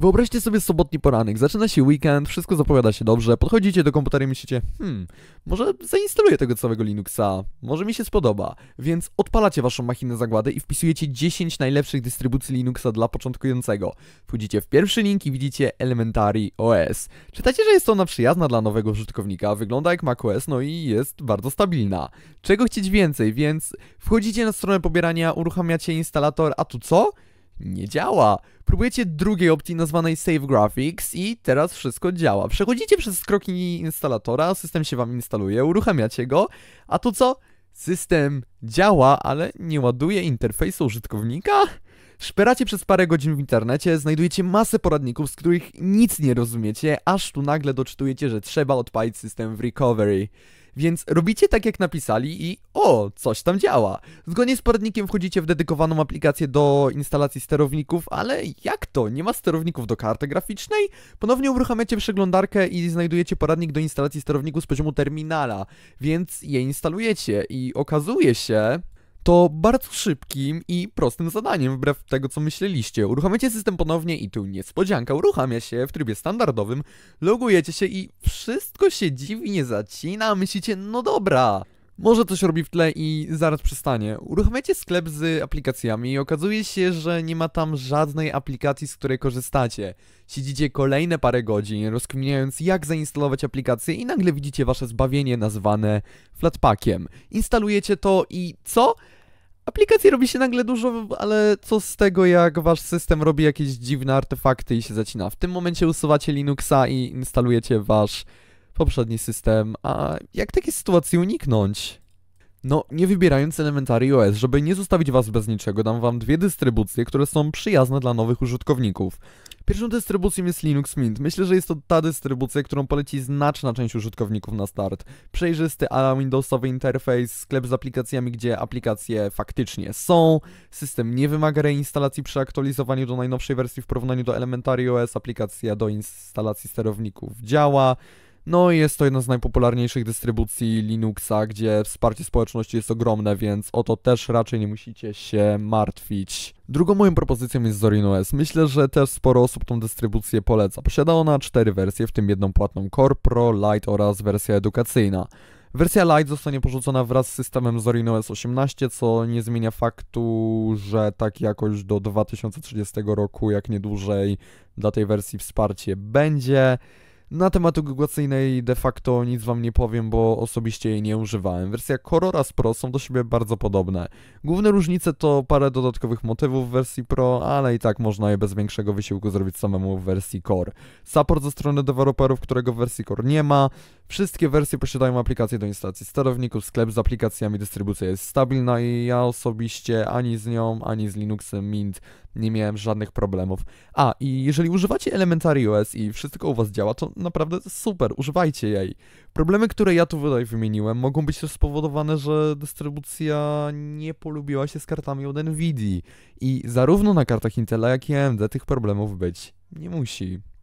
Wyobraźcie sobie sobotni poranek, zaczyna się weekend, wszystko zapowiada się dobrze, podchodzicie do komputera i myślicie, hmm, może zainstaluję tego całego Linuxa, może mi się spodoba. Więc odpalacie waszą machinę zagłady i wpisujecie 10 najlepszych dystrybucji Linuxa dla początkującego. Wchodzicie w pierwszy link i widzicie Elementary OS. Czytacie, że jest ona przyjazna dla nowego użytkownika, wygląda jak macOS, no i jest bardzo stabilna. Czego chcieć więcej, więc wchodzicie na stronę pobierania, uruchamiacie instalator, a tu co? nie działa. Próbujecie drugiej opcji nazwanej Save Graphics i teraz wszystko działa. Przechodzicie przez kroki instalatora, system się wam instaluje, uruchamiacie go, a tu co? System działa, ale nie ładuje interfejsu użytkownika? Szperacie przez parę godzin w internecie, znajdujecie masę poradników, z których nic nie rozumiecie, aż tu nagle doczytujecie, że trzeba odpalić system w recovery. Więc robicie tak jak napisali i o, coś tam działa. Zgodnie z poradnikiem wchodzicie w dedykowaną aplikację do instalacji sterowników, ale jak to? Nie ma sterowników do karty graficznej? Ponownie uruchamiacie przeglądarkę i znajdujecie poradnik do instalacji sterowników z poziomu terminala, więc je instalujecie i okazuje się, to bardzo szybkim i prostym zadaniem, wbrew tego co myśleliście. Uruchamiacie system ponownie i tu niespodzianka, uruchamia się w trybie standardowym, logujecie się i wszystko się dziwnie zacina, myślicie, no dobra, może coś robi w tle i zaraz przestanie. Uruchamiacie sklep z aplikacjami i okazuje się, że nie ma tam żadnej aplikacji, z której korzystacie. Siedzicie kolejne parę godzin, rozkminiając jak zainstalować aplikację i nagle widzicie wasze zbawienie nazwane Flatpakiem. Instalujecie to i co? aplikacji robi się nagle dużo, ale co z tego, jak wasz system robi jakieś dziwne artefakty i się zacina. W tym momencie usuwacie Linuxa i instalujecie wasz poprzedni system. A jak takiej sytuacji uniknąć? No, nie wybierając Elementary OS, żeby nie zostawić was bez niczego, dam wam dwie dystrybucje, które są przyjazne dla nowych użytkowników. Pierwszą dystrybucją jest Linux Mint. Myślę, że jest to ta dystrybucja, którą poleci znaczna część użytkowników na start. Przejrzysty, ala Windowsowy interfejs, sklep z aplikacjami, gdzie aplikacje faktycznie są, system nie wymaga reinstalacji przy aktualizowaniu do najnowszej wersji w porównaniu do Elementary OS, aplikacja do instalacji sterowników działa, no i jest to jedna z najpopularniejszych dystrybucji Linuxa, gdzie wsparcie społeczności jest ogromne, więc o to też raczej nie musicie się martwić. Drugą moją propozycją jest Zorin OS. Myślę, że też sporo osób tą dystrybucję poleca. Posiada ona cztery wersje, w tym jedną płatną Core, Pro, Lite oraz wersja edukacyjna. Wersja Lite zostanie porzucona wraz z systemem Zorin OS 18, co nie zmienia faktu, że tak jakoś do 2030 roku, jak nie dłużej, dla tej wersji wsparcie będzie. Na temat ewakuacyjnej de facto nic wam nie powiem, bo osobiście jej nie używałem. Wersja Core oraz Pro są do siebie bardzo podobne. Główne różnice to parę dodatkowych motywów w wersji Pro, ale i tak można je bez większego wysiłku zrobić samemu w wersji Core. Support ze strony deweloperów, którego w wersji Core nie ma. Wszystkie wersje posiadają aplikację do instalacji sterowników, sklep z aplikacjami, dystrybucja jest stabilna i ja osobiście ani z nią, ani z Linuxem Mint nie miałem żadnych problemów. A, i jeżeli używacie Elementary OS i wszystko u was działa, to naprawdę super, używajcie jej. Problemy, które ja tu tutaj wymieniłem, mogą być też spowodowane, że dystrybucja nie polubiła się z kartami od NVIDII i zarówno na kartach Intela, jak i AMD tych problemów być nie musi.